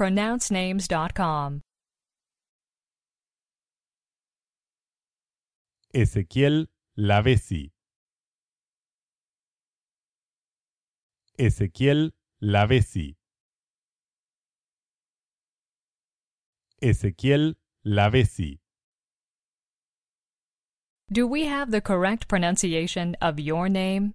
pronouncenames.com. Ezequiel Lavesi. Ezequiel Lavesi. Ezequiel Lavesi. Do we have the correct pronunciation of your name?